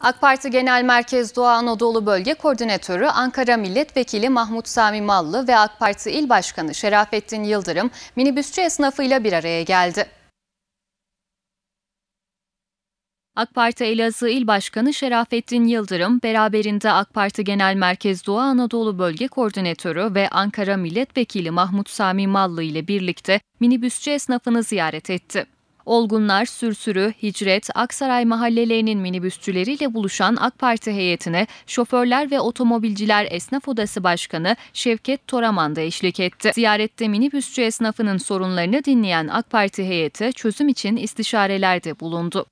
AK Parti Genel Merkez Doğu Anadolu Bölge Koordinatörü Ankara Milletvekili Mahmut Sami Mallı ve AK Parti İl Başkanı Şerafettin Yıldırım minibüsçü esnafıyla bir araya geldi. AK Parti Elazığ İl Başkanı Şerafettin Yıldırım, beraberinde AK Parti Genel Merkez Doğu Anadolu Bölge Koordinatörü ve Ankara Milletvekili Mahmut Sami Mallı ile birlikte minibüsçü esnafını ziyaret etti. Olgunlar Sürsürü, Hicret, Aksaray mahallelerinin minibüsçüleriyle buluşan AK Parti heyetine şoförler ve otomobilciler esnaf odası başkanı Şevket Toraman da eşlik etti. Ziyarette minibüsçü esnafının sorunlarını dinleyen AK Parti heyeti çözüm için istişarelerde bulundu.